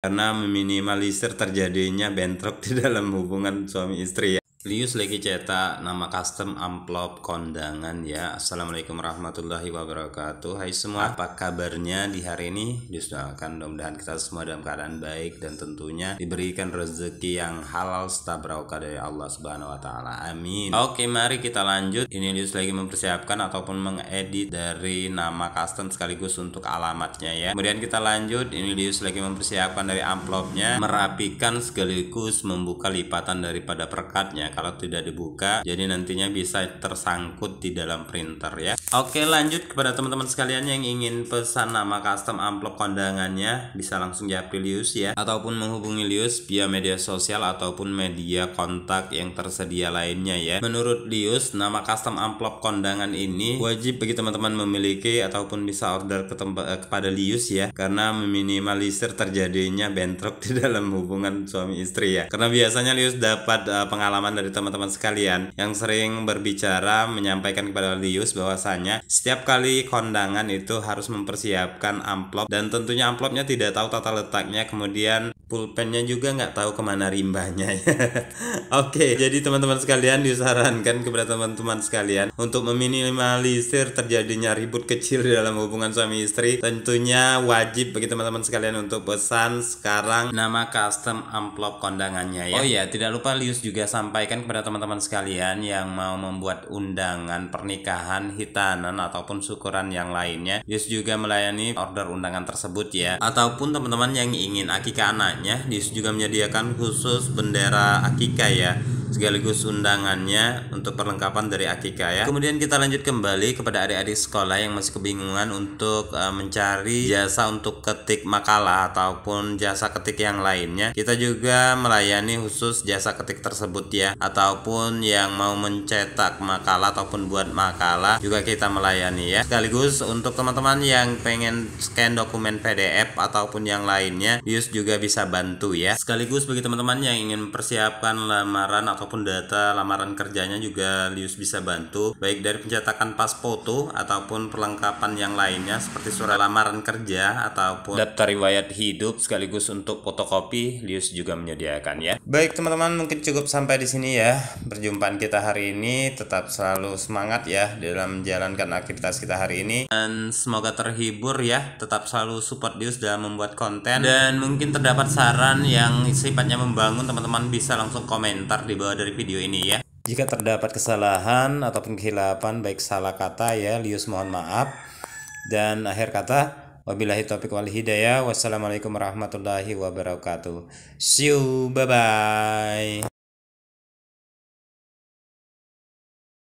karena meminimalisir terjadinya bentrok di dalam hubungan suami istri ya Lius lagi cetak nama custom amplop kondangan ya Assalamualaikum warahmatullahi wabarakatuh Hai semua apa kabarnya di hari ini Justru akan mudah-mudahan kita semua dalam keadaan baik Dan tentunya diberikan rezeki yang halal setabrauka dari Allah subhanahu wa ta'ala Amin Oke mari kita lanjut Ini Lius lagi mempersiapkan ataupun mengedit dari nama custom sekaligus untuk alamatnya ya Kemudian kita lanjut Ini Lius lagi mempersiapkan dari amplopnya Merapikan sekaligus membuka lipatan daripada perkatnya kalau tidak dibuka jadi nantinya bisa tersangkut di dalam printer ya oke lanjut kepada teman-teman sekalian yang ingin pesan nama custom amplop kondangannya bisa langsung japri Lius ya ataupun menghubungi Lius via media sosial ataupun media kontak yang tersedia lainnya ya menurut Lius nama custom amplop kondangan ini wajib bagi teman-teman memiliki ataupun bisa order ke tempat eh, kepada Lius ya karena meminimalisir terjadinya bentrok di dalam hubungan suami istri ya karena biasanya Lius dapat uh, pengalaman dari teman-teman sekalian yang sering berbicara menyampaikan kepada Lius bahwasanya setiap kali kondangan itu harus mempersiapkan amplop dan tentunya amplopnya tidak tahu tata letaknya kemudian pulpennya juga nggak tahu kemana rimbanya. ya. Oke, jadi teman-teman sekalian disarankan kepada teman-teman sekalian untuk meminimalisir terjadinya ribut kecil dalam hubungan suami istri. Tentunya wajib bagi teman-teman sekalian untuk pesan sekarang nama custom amplop kondangannya ya. Oh iya, tidak lupa Lius juga sampaikan kepada teman-teman sekalian yang mau membuat undangan pernikahan, hitanan ataupun syukuran yang lainnya. Lius juga melayani order undangan tersebut ya. Ataupun teman-teman yang ingin akikah anak ya, juga menyediakan khusus bendera akika ya sekaligus undangannya untuk perlengkapan dari Akikaya. ya. Kemudian kita lanjut kembali kepada adik-adik sekolah yang masih kebingungan untuk uh, mencari jasa untuk ketik makalah ataupun jasa ketik yang lainnya. Kita juga melayani khusus jasa ketik tersebut ya ataupun yang mau mencetak makalah ataupun buat makalah juga kita melayani ya. Sekaligus untuk teman-teman yang pengen scan dokumen PDF ataupun yang lainnya, Yus juga bisa bantu ya. Sekaligus bagi teman-teman yang ingin persiapkan lamaran atau ataupun data lamaran kerjanya juga Lius bisa bantu baik dari pencetakan pas foto ataupun perlengkapan yang lainnya seperti surat lamaran kerja ataupun daftar riwayat hidup sekaligus untuk fotokopi Lius juga menyediakan ya. Baik teman-teman mungkin cukup sampai di sini ya perjumpaan kita hari ini tetap selalu semangat ya dalam menjalankan aktivitas kita hari ini dan semoga terhibur ya tetap selalu support Lius dalam membuat konten dan mungkin terdapat saran yang sifatnya membangun teman-teman bisa langsung komentar di bawah Eh, dari video ini ya. Jika terdapat kesalahan ataupun kehilapan baik salah kata ya, Lius mohon maaf. Dan akhir kata, wabillahi taufik wal hidayah. Wassalamualaikum warahmatullahi wabarakatuh. See you, bye-bye.